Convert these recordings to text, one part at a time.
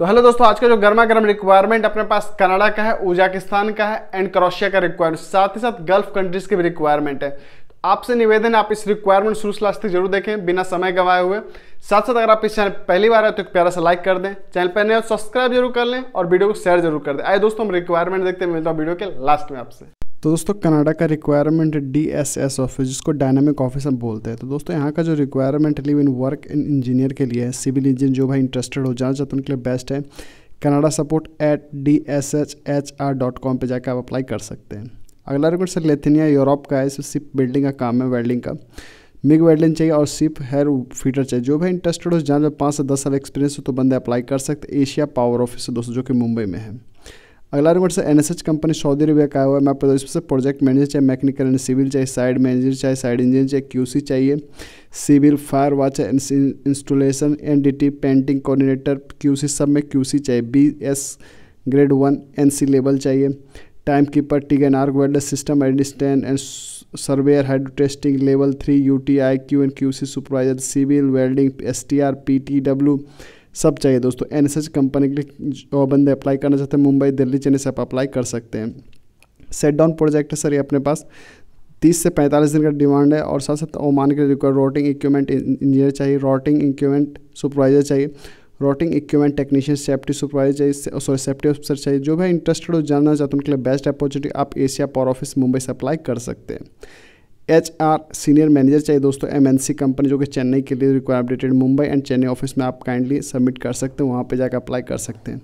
तो हेलो दोस्तों आज का जो गर्मा गर्म रिक्वायरमेंट अपने पास कनाडा का है उजाकिस्तान का है एंड क्रोशिया का रिक्वायरमेंट साथ ही साथ गल्फ कंट्रीज के भी रिक्वायरमेंट है तो आपसे निवेदन आप इस रिक्वायरमेंट शुरू से लास्ट तक जरूर देखें बिना समय गंवाए हुए साथ साथ अगर आप इस चैनल पहली बार है तो एक प्यारा सा लाइक कर दें चैनल पर नए सब्सक्राइब तो जरूर कर लें और वीडियो को शेयर जरूर कर दें आए दोस्तों हम रिक्वायरमेंट देखते हैं मिलता हूँ वीडियो के लास्ट में आपसे तो दोस्तों कनाडा का requirement D S S office जिसको डायनामिक ऑफिस हम बोलते हैं तो दोस्तों यहाँ का जो requirement live in work in engineer के लिए है सिविल इंजीनियर जो भाई इंटरेस्टेड हो जाना चाहते हैं उनके लिए बेस्ट है Canada support at D S H H R dot com पर जाकर आप अप्लाई कर सकते हैं अगला रिकॉर्ड सर लेथिनिया यूरोप का है इसमें सिप बिल्डिंग का काम है वेल्डिंग का मिग वेल्डिंग चाहिए और सिप हेयर फीटर चाहिए जो भाई इंटरेस्टेड हो जहाँ जब पाँच से दस साल एक्सपीरियंस हो तो बंदे अप्लाई कर सकते एशिया पावर ऑफिस दोस्तों जो कि मुंबई में है అల్లారుకొచ్చ ఎన్ఎస్హెచ్ కంపెనీ సౌదిరివేకాయివాయ్ మాప్రోజెక్ట్ మేనేజర్ చై మెకానికల్ చై సివిల్ చై సైట్ మేనేజర్ చై సైట్ ఇంజనీర్ చై క్యూసి చాయే civil fire watcher installation NDT painting coordinator QC సబ్మే క్యూసి చై బిఎస్ గ్రేడ్ 1 ఎన్సి లెవల్ చాయే టైం కీపర్ టికెనార్ గ్వడెస్ system assistant and surveyor hydro testing level 3 UTI Q and QC supervisor civil welding STR PTV सब चाहिए दोस्तों N company के लिए जो बंदे अप्लाई करना चाहते हैं मुंबई दिल्ली चेन्नई से आप अप्लाई कर सकते हैं सेट डाउन प्रोजेक्ट है सर ये अपने पास तीस से पैंतालीस दिन का डिमांड है और साथ साथ ओमान के रिक्वायर रोटिंग इक्विपमेंट इंजीनियर चाहिए रोटिंग इक्विपमेंट सुपरवाइजर चाहिए rotating equipment technician safety supervisor चाहिए सॉरी सेफ्टी ऑफिसर चाहिए जो भी इंटरेस्टेड हो जानना चाहते हैं उनके लिए बेस्ट अपॉर्चुनिटी आप एशिया पावर ऑफिस मुंबई से अप्लाई कर सकते हैं एच आर सीनियर मैनेजर चाहिए दोस्तों एमएनसी कंपनी जो कि चेन्नई के लिए require updated Mumbai and Chennai office में आप काइंडली सबमिट कर सकते हैं वहाँ पे जाकर अप्लाई कर सकते हैं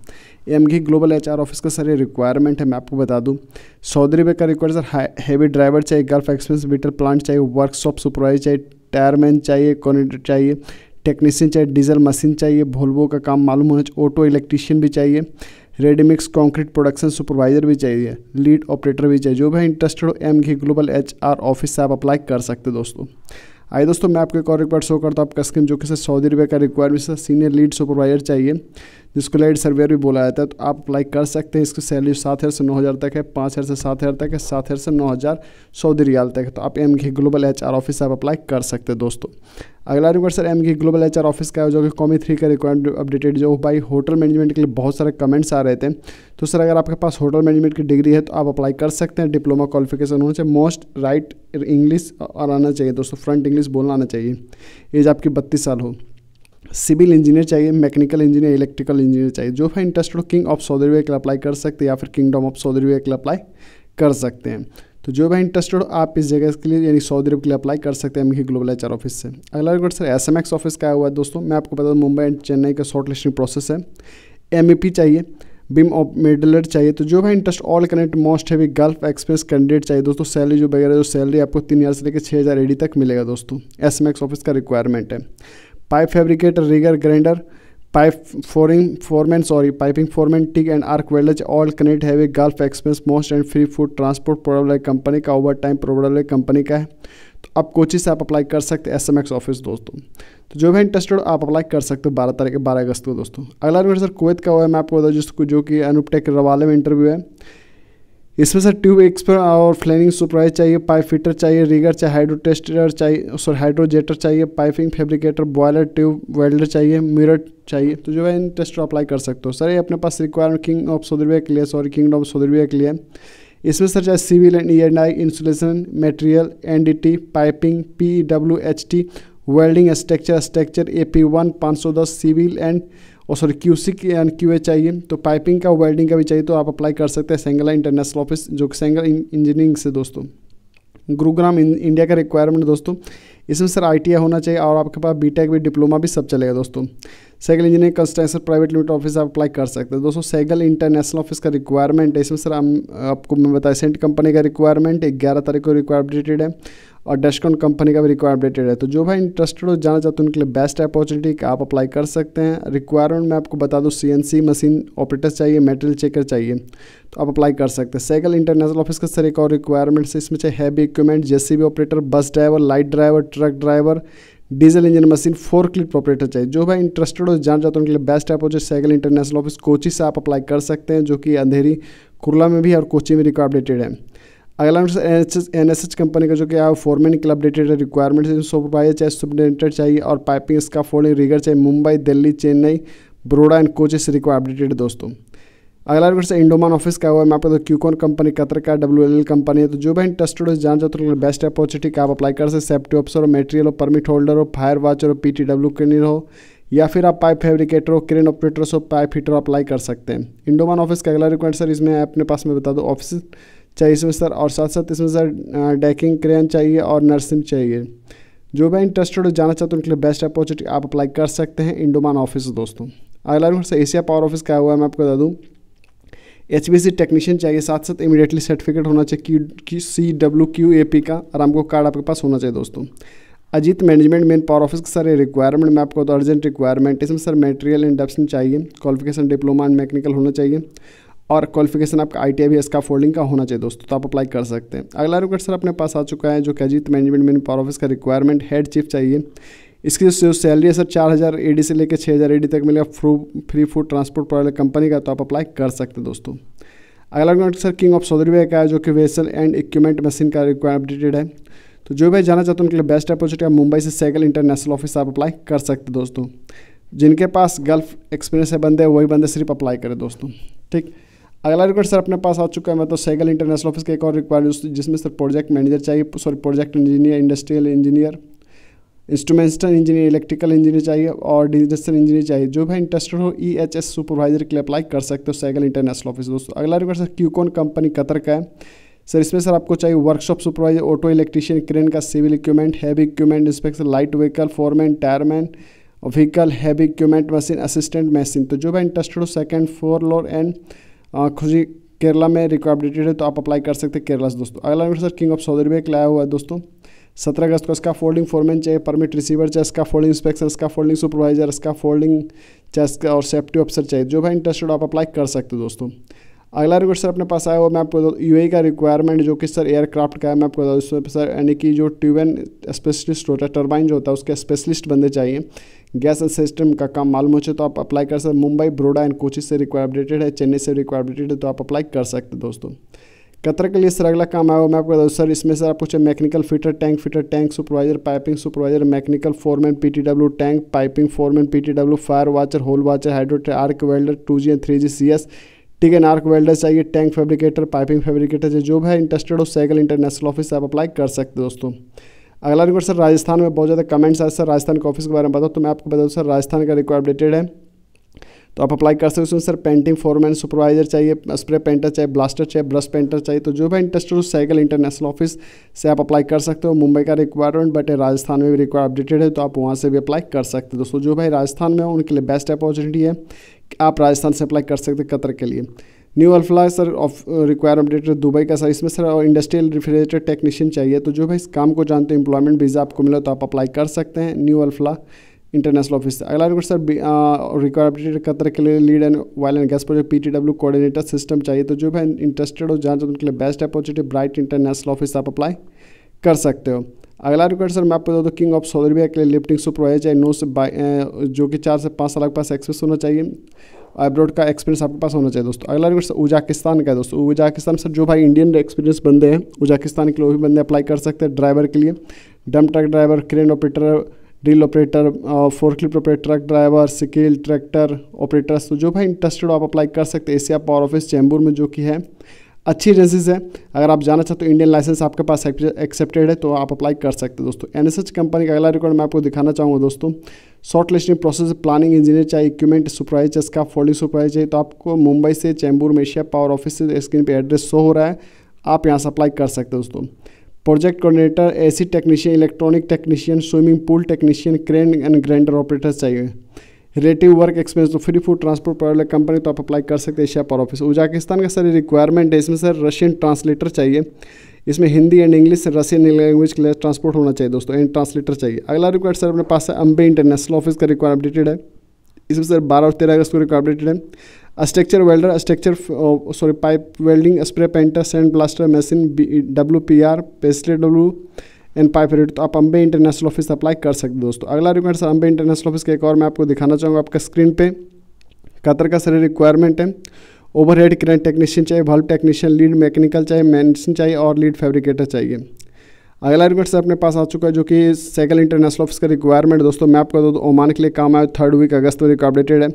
M G global H R office का सर ये रिक्वायरमेंट है मैं आपको बता दूँ सऊदी रुपये का रिक्वायर सर हैवी ड्राइवर चाहिए गल्फ एक्सप्रेस बीटर प्लांट चाहिए वर्कशॉप सुपरवाइजर चाहिए टायरमैन चाहिए कॉनिटर चाहिए टेक्नीशियन चाहिए डीजल मशीन चाहिए भोल्वो का काम मालूम होना चाहिए ऑटो इलेक्ट्रीशियन भी चाहिए ready mix concrete production supervisor भी चाहिए लीड ऑपरेटर भी चाहिए जो भी इंटरेस्टेड हो M G global H R office से आप अप्लाई कर सकते दोस्तों आइए दोस्तों मैं आपको एक और रिक्वायर शो करता हूँ आपका स्क्रीन जो कि सर सऊदी रुपये का requirement sir senior lead supervisor चाहिए जिसको लाइट सर्वेयर भी बोला जाता है तो आप अप्लाई कर सकते हैं इसकी सैलरी सात हज़ार से नौ हज़ार तक है पाँच हज़ार से सात हज़ार तक है सात हज़ार से नौ हज़ार सऊदी रियाल तक है तो आप M K global H R office आप अप्लाई कर सकते हैं दोस्तों अगला request sir M K global H R office का है जो कि कॉमी थ्री का रिक्वायरमेंट अपडेटेड जो भाई होटल मैनेजमेंट के लिए बहुत सारे कमेंट्स आ रहे थे तो सर अगर आपके पास होटल मैनेजमेंट की डिग्री है तो आप अप्लाई कर सकते हैं डिप्लोमा क्वालिफिकेशन होना चाहिए मोस्ट राइट इंग्लिश और आना चाहिए दोस्तों फ्रंट इंग्लिश बोलना आना चाहिए एज आपकी बत्तीस साल हो सिविल इंजीनियर चाहिए मैकेनिकल इंजीनियर इलेक्ट्रिकल इंजीनियर चाहिए जो है इंटरेस्टेड हो किंग ऑफ सऊदी अरबिया के लिए अप्लाई कर सकते हैं या फिर किंगडम ऑफ सऊदी अरबिया के लिए अप्लाई कर सकते हैं तो जो भी इंटरेस्टेड हो आप इस जगह के लिए यानी सऊदी अरब के लिए अप्लाई कर सकते हैं एम ग्लोबल एच ऑफिस से अगला record sir S M X office का हुआ है दोस्तों मैं आपको बता दूँ मुंबई एंड चेन्नई का शॉर्ट लिस्टिंग प्रोसेस है एम चाहिए बिम ऑफ मेडलर चाहिए तो जो भाई interest all connect most heavy gulf express candidate चाहिए दोस्तों सैलरी जो वगैरह जो सैलरी आपको तीन हज़ार से लेकर छः हज़ार एडी तक मिलेगा दोस्तों एस एम एक्स ऑफिस का रिक्वायरमेंट है pipe fabricator rigger grinder pipe फोरिंग foreman sorry piping foreman TIG and arc welders all connect have gulf express most and free food transport transport company का overtime provide company का है तो आप coaches से आप apply कर सकते हैं एस ऑफिस दोस्तों तो जो भी इंटरेस्टेड आप अप्लाई कर सकते हो बारह तारीख बारह अगस्त को दोस्तों अगला मेरे सर कोवैत का हुआ है मैं आपको बता जिसको जो कि अनुपटेक रवाले में इंटरव्यू है इसमें सर ट्यूब एक्सपर और फ्लैनिंग सुपरवाइज चाहिए पाइप फिटर चाहिए रिगर चाहिए हाइड्रो टेस्टर चाहिए सॉरी हाइड्रोजेटर चाहिए piping fabricator boiler tube welder चाहिए मिरर चाहिए तो जो है इन टेस्ट अप्लाई कर सकते हो सर ये अपने पास रिक्वायरमेंट किंग ऑफ सोदरबिया के लिए सॉरी किंग ऑफ सोदरबिया के लिए इसमें सर चाहे civil and E and I insulation material N D T piping P W H T welding structure structure A P one पाँच सौ दस सिविल एंड और sorry Q C and Q A चाहिए तो पाइपिंग का welding का भी चाहिए तो आप अप्लाई कर सकते हैं सेंगला इंटरनेशनल ऑफिस जो कि सेंगला इंजीनियरिंग से दोस्तों गुरुग्राम इंडिया का रिक्वायरमेंट दोस्तों इसमें सर आई होना चाहिए और आपके पास बी भी डिप्लोमा भी सब चलेगा दोस्तों Saigal engineering construction private limited office आप अप्लाई कर सकते हैं दोस्तों सैगल इंटरनेशनल ऑफिस का रिक्वायरमेंट है इसमें सर हम आपको मैं बताया सेंट कंपनी का रिक्वायरमेंट ग्यारह तारीख को रिक्वायर डेटेड है और डेस्कॉन कंपनी का भी रिक्वायर अपडेटेड है तो जो भाई इंटरेस्टेड हो जाना चाहते हैं उनके लिए बेस्ट अपॉर्चुनिटी कि आप अप्लाई कर सकते हैं रिक्वायरमेंट मैं आपको बता दूँ सी मशीन ऑपरेटर चाहिए मेटेरियल चेकर चाहिए तो आप अप्लाई कर सकते हैं सैगल इंटरनेशनल ऑफिस का सर एक और रिक्वायरमेंट्स है इसमें चाहे heavy equipment J operator bus driver light driver truck driver diesel engine machine forklift operator चाहिए जो भाई इंटरेस्टेड हो जान जाते हैं उनके लिए बेस्ट हो जो साइकिल इंटरनेशनल ऑफिस कोची से आप अप्लाई कर सकते हैं जो कि अंधेरी कुरला में भी और कोची में रिकॉर्ड अपडेटेड है अगला S N S H company का जो कि आप फोरमैन के अपडेटेड है रिक्वायरमेंट सुपरवाइजर चाहिए सुपरिटेंडेंट चाहिए और पाइपिंग इसका फोल्डिंग रिगर चाहिए मुंबई दिल्ली चेन्नई बड़ोड़ा एंड कोचेस से रिक्वायर अपडेटेड दोस्तों अगला रिक्वेस्ट है इंडोमान ऑफिस का हुआ है मैं आपको क्यूकॉन कंपनी कतर का डब्ल्यू एल कंपनी है तो जो भी इंटरेस्टेड हो जान चाहते हो बेस्ट अपॉर्चुनिटी का आप अप्लाई कर सकते सेफ्टी ऑफिसर हो मेटेरियल हो परमिट होल्डर हो फायर वाचर हो पी टी डब्ल्यू क्लीनर हो या फिर आप पाइप फैब्रिकेटर हो क्रेन ऑपरेटर हो पाइप हीटर अप्लाई कर सकते हैं इंडोमान ऑफिस का अगला रिक्वेस्ट सर इसमें अपने पास में बता दो ऑफिस चाहिए इसमें सर और साथ साथ इसमें सर डैकिंग क्रेन चाहिए और नर्सिंग चाहिए जो भी इंटरेस्टेड हो जाना चाहते हो उनके लिए बेस्ट अपॉर्चुनिटी आप अप्लाई कर सकते हैं इंडोमान ऑफिस दोस्तों अगला रिक्वेस्ट एशिया पावर ऑफिस का हुआ है मैं आपको बता दूँ एच बी सी टेक्नीशियन चाहिए साथ साथ इमीडिएटली सर्टिफिकेट होना चाहिए क्यू की C W Q A P का और आपको कार्ड आपके पास होना चाहिए दोस्तों Ajit management manpower office के सारे रिक्वायरमेंट में आपको तो अर्जेंट रिक्वायरमेंट इसमें सर मटेरियल इंडक्शन चाहिए क्वालिफिकेशन डिप्लोमा एंड मैकेनिकल होना चाहिए और क्वालिफिकेशन आपका आई टी इसका फोल्डिंग का होना चाहिए दोस्तों तो आप अप्लाई कर सकते हैं अगला रिक्वेस्ट सर अपने पास आ चुका है जो कि Ajit management manpower office का रिक्वायरमेंट हेड चीफ चाहिए इसकी जो सैलरी है सर चार हज़ार ए डी से लेकर छः हज़ार ए डी तक मिलेगा फ्रू फ्री फूड ट्रांसपोर्ट वाले कंपनी का तो आप अप्लाई कर सकते हैं दोस्तों अगला note sir king of Saudi का है जो कि वेसल एंड इक्विपमेंट मशीन का रिक्वायर अपडेटेड है तो जो भी जाना चाहते हैं उनके लिए बेस्ट अपॉर्चुनिटी आप मुंबई से सैकल इंटरनेशनल ऑफिस आप अप्लाई कर सकते दोस्तों जिनके पास गल्फ एक्सपीरियंस है बंदे वही बंदे सिर्फ अप्लाई करें दोस्तों ठीक अगला रिक्वेस्ट सर अपने पास आ चुका है मैं तो सैकल इंटरनेशनल ऑफिस का एक और रिक्वायरमेंट जिसमें सर प्रोजेक्ट मैनेजर चाहिए sorry project engineer industrial engineer instrumental engineer electrical engineer चाहिए और डिजिटल इंजीनियर चाहिए जो भी इंटरेस्टेड हो ई एच एस सुपरवाइजर के लिए अप्लाई कर सकते हो सैगल इंटरनेशनल ऑफिस दोस्तों अगला request sir QCON company Qatar का है सर इसमें सर आपको चाहिए workshop supervisor auto electrician crane का civil equipment heavy equipment inspection light vehicle foreman tyreman vehicle heavy equipment machine assistant machine तो जो भी इंटरेस्टेड हो सेकेंड फोर लोर एंड खुशी केरला में रिकॉर्डेटेड है तो आप अप्लाई कर सकते हैं केरला से दोस्तों अगला sir king of Saudi Arabia के लाया हुआ है दोस्तों सत्रह अगस्त को इसका फोल्डिंग फोरमैन चाहिए परमिट रिसीवर चाहिए इसका फोल्डिंग इंस्पेक्शन इसका फोल्डिंग सुपरवाइजर इसका फोल्डिंग इसका और सेफ्टी ऑफिसर चाहिए जो भाई इंटरेस्टेड आप अप्लाई कर सकते हो दोस्तों अगला रिक्वेस्ट सर अपने पास आया वो मैं आपको यू e का रिक्वायरमेंट जो कि सर एयरक्राफ्ट का है मैं आपको बता दूँ सर यानी कि जो ट्यूबेन स्पेशलिस्ट होता है टर्बाइन जो होता है उसके स्पेशलिस्ट बंदे चाहिए गैस सिस्टम का काम मालूम हो चाहिए तो आप अप्लाई कर सकते मुंबई ब्रोडा एंड कोची से रिक्वायरबिलिटेड है चेन्नई से रिक्वायरबिलिटेड है तो आप अप्लाई कर सकते दोस्तों कतर के लिए सर अगला काम आया हुआ मैं आपको बता दूँ सर इसमें सर आप पूछे mechanical fitter tank fitter tank supervisor piping supervisor mechanical foreman PTW tank piping foreman PTW fire watcher hole watcher hydro arc welder two G and three G C S ठीक है नार्क welder चाहिए tank fabricator piping fabricator जो भी है interested हो सैकल international office से आप अप्लाई कर सकते हो दोस्तों अगला रिक्वेस्ट सर राजस्थान में बहुत ज़्यादा कमेंट्स आए सर राजस्थान के ऑफिस के बारे में बताओ तो मैं आपको बताऊँ सर राजस्थान का रिक्वायर अपडेटेड है तो आप अप्लाई कर सकते हो उसमें सर पेंटिंग फॉरमैन सुपरवाइजर चाहिए स्प्रे पेंटर चाहिए ब्लास्टर चाहिए ब्रश पेंटर चाहिए तो जो भी इंटरेस्टेड हो साइकिल इंटरनेशनल ऑफिस से आप अप्लाई कर सकते हो मुंबई का रिक्वायरमेंट बट राजस्थान में भी रिक्वायर अपडेटेड है तो आप वहाँ से भी अप्लाई कर सकते हो दोस्तों जो भाई राजस्थान में हो उनके लिए बेस्ट अपॉर्चुनिटी है आप राजस्थान से अप्लाई कर सकते कतर के लिए new Alfalah sir of require updated Dubai का सर इसमें सर और इंडस्ट्रियल रिफ्रिजरेटर टेक्नीशियन चाहिए तो जो भाई इस काम को जानते हो इंप्लॉयमेंट वीज़ा आपको मिला तो आप अप्लाई कर सकते हैं न्यू अल्फ्ला इंटरनेशनल ऑफिस से अगला रिक्वेस्ट सर रिक्वायरमेंट कतर के लिए lead and oil and gas project P T W coordinator system चाहिए तो जो भी इंटरेस्टेड हो जहाँ उनके लिए best opportunity bright international office आप अप्लाई कर सकते हो अगला रिक्वेस्ट सर मैं आपको बता दूँ किंग ऑफ सऊदी के लिए लिफ्टिंग सुपरवाइजर चाहिए नो से बाई जो कि चार से पाँच साल के पास एक्सपीरियंस होना चाहिए अब्रॉड का एक्सपीरियंस आपके पास होना चाहिए दोस्तों अगला रिक्वेस्ट उजाकिस्तान का है दोस्तों उजाकिस्तान सर जो भाई इंडियन एक्सपीरियंस बंदे हैं उजाकिस्तान के लिए वो भी बंदे अप्लाई कर सकते हैं ड्राइवर के लिए dump truck driver crane operator drill operator forklift operator truck driver skill tractor operators तो जो भाई इंटरेस्टेड आप अप्लाई कर सकते हैं एशिया पावर ऑफिस चैम्बूर में जो कि है अच्छी रेजिज है अगर आप जाना चाहते हो इंडियन लाइसेंस आपके पास एक्सेप्टेड है तो आप अप्लाई कर सकते हैं दोस्तों एन कंपनी का अगला रिकॉर्ड मैं आपको दिखाना चाहूँगा दोस्तों short listing process planning engineer चाहिए इक्विपमेंट सुपराइज का इसका फोल्डिंग सुपरवाइजर चाहिए तो आपको मुंबई से चैम्बूर में एशिया पावर ऑफिस से स्क्रीन पर एड्रेस शो हो रहा है आप यहाँ से अप्लाई कर सकते हैं दोस्तों project coordinator AC technician electronic technician swimming pool technician crane and grinder operator चाहिए रिलेटिव वर्क एक्सपीरियंस तो free food transport private company तो आप अप्लाई कर सकते हैं एशिया पर ऑफिस उजाकिस्तान का सर रिक्वायरमेंट है इसमें सर रशियन ट्रांसलेटर चाहिए इसमें Hindi and English Russian language के लिए ट्रांसपोर्ट होना चाहिए दोस्तों एंड ट्रांसलेटर चाहिए अगला रिक्वायर्ड सर अपने पास है अम्बे इंटरनेशनल ऑफिस का रिक्वायर अपडेटेड है इसमें सर बारह और तेरह अगस्त को रिकॉर्डेटेड है structure welder structure sorry pipe welding spray painter sand blaster machine W P R पेस्टले डब्ल्यू एंड पाइप रेट तो आप अम्बे इंटरनेशनल ऑफिस अप्लाई कर सकते हो दोस्तों अगला require sir Ambe international office का एक और मैं आपको दिखाना चाहूँगा आपका स्क्रीन पे कतर का सर रिक्वायरमेंट है ओवरहेड क्रेन टेक्नीशियन चाहिए वाल्व टेक्नीशियन लीड मैकेनिकल चाहिए मैनशन चाहिए और लीड फेब्रिकेटर चाहिए अगला सर अपने पास आ चुका है जो कि सेकंड इंटरनेशनल ऑफिस का रिक्वायरमेंट दोस्तों मैं आपको दो ओमान के लिए काम आया थर्ड वीक अगस्त में अपडेटेड है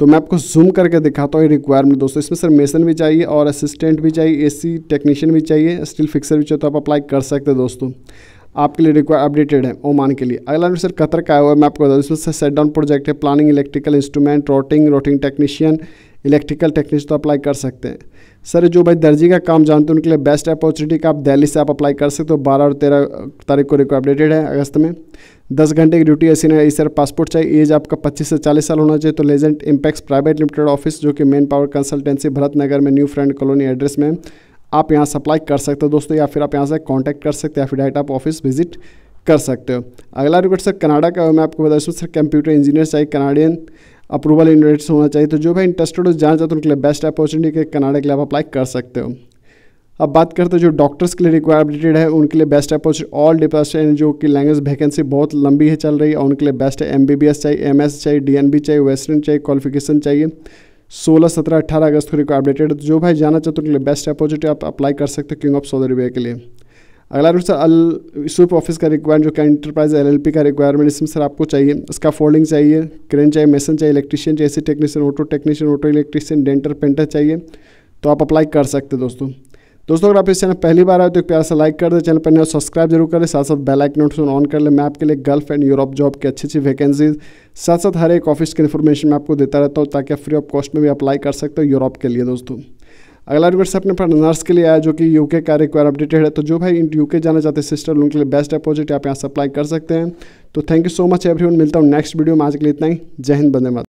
तो मैं आपको जूम करके दिखाता हूँ ये रिक्वायरमेंट दोस्तों इसमें सर मेसन भी चाहिए और असिस्टेंट भी चाहिए एसी टेक्नीशियन भी चाहिए स्टिल फिक्सर भी चाहिए तो आप अप्लाई कर सकते हैं दोस्तों आपके लिए रिक्वायर अपडेटेड है ओमान के लिए अगला रिमेंट सर कतर का आया हुआ है मैं आपको बता दूँ इसमें सेट डाउन प्रोजेक्ट है planning electrical instrument rotating rotating technician electrical technician तो अप्लाई कर सकते हैं सर जो भाई दर्जी का काम जानते हैं उनके लिए बेस्ट अपॉर्चुनिटी का आप दिल्ली से आप अप्लाई कर सकते हो बारह और तेरह तारीख को रिक्वायर अपडेटेड है अगस्त में दस घंटे की ड्यूटी ऐसी नहीं सर पासपोर्ट चाहिए एज आपका पच्चीस से चालीस साल होना चाहिए तो legend impex private limited office जो कि man power consultancy Bharat Nagar में न्यू फ्रेंड कॉलोनी एड्रेस में आप यहाँ से अप्लाई कर सकते हो दोस्तों या फिर आप यहाँ से कॉन्टैक्ट कर सकते हो या फिर डायरेक्ट आप ऑफिस विजिट कर सकते हो अगला रिक्वेस्ट सर कनाडा का मैं आपको बता दूँ सर कंप्यूटर इंजीनियर चाहिए कनाडियन अप्रूवल इन रेट्स होना चाहिए तो जो भी इंटरेस्टेड हो जाना चाहते हो उनके लिए बेस्ट अपॉर्चुनिटी के कनाडा के लिए आप अप्लाई कर सकते हो अब बात करते हैं जो डॉक्टर्स के लिए रिक्वायरबिलिटेड है उनके लिए बेस्ट अपॉर्चुनिटी ऑल डिपार्टमेंट जो कि लैंग्वेज वैकेंसी बहुत लंबी है चल रही है और उनके लिए बेस्ट है एम चाहिए एम चाहिए डी चाहिए वेस्टर्न चाहिए क्वालिफिकेशन चाहिए सोलह सत्रह अठारह अगस्त को रिक्वायरबिलिटेड तो जो भाई जाना चाहते हो उनके लिए बेस्ट अपॉर्चुनिटी आप अप्लाई कर सकते हो किंग ऑफ सऊदी अरबिया के लिए अगला रूट सर अल सुप ऑफिस का रिक्वायरमेंट जो क्या इंटरप्राइज एल का रिक्वायरमेंट इसमें सर आपको चाहिए उसका फोल्डिंग चाहिए क्रेन चाहिए मेसन चाहिए इलेक्ट्रीशियन चाहिए AC technician auto technician auto electrician denter painter चाहिए तो आप अप्लाई कर सकते हैं दोस्तों दोस्तों अगर आप इस चैनल पहली बार आए तो एक प्यार से लाइक कर दें चैनल पर सब्सक्राइब जरूर करें साथ साथ बेल आइकन नोटिफिकेशन ऑन कर लें मैं आपके लिए गल्फ एंड यूरोप जॉब की अच्छी अच्छी वैकेंसीज साथ साथ हर एक ऑफिस की इन्फॉर्मेशन मैं आपको देता रहता हूँ ताकि आप फ्री ऑफ कॉस्ट में भी अप्लाई कर सकते हो यूरोप के लिए दोस्तों अगला रिक्वेस्ट अपने पास नर्स के लिए आया जो कि यूके का रिक्वायर अपडेटेड है तो जो भाई यूके जाना चाहते हैं सिस्टर उनके लिए बेस्ट अपोजिट आप यहाँ से अप्लाई कर सकते हैं तो thank you so much everyone मिलता हूँ नेक्स्ट वीडियो में आज के लिए इतना ही जय हिंद बंदे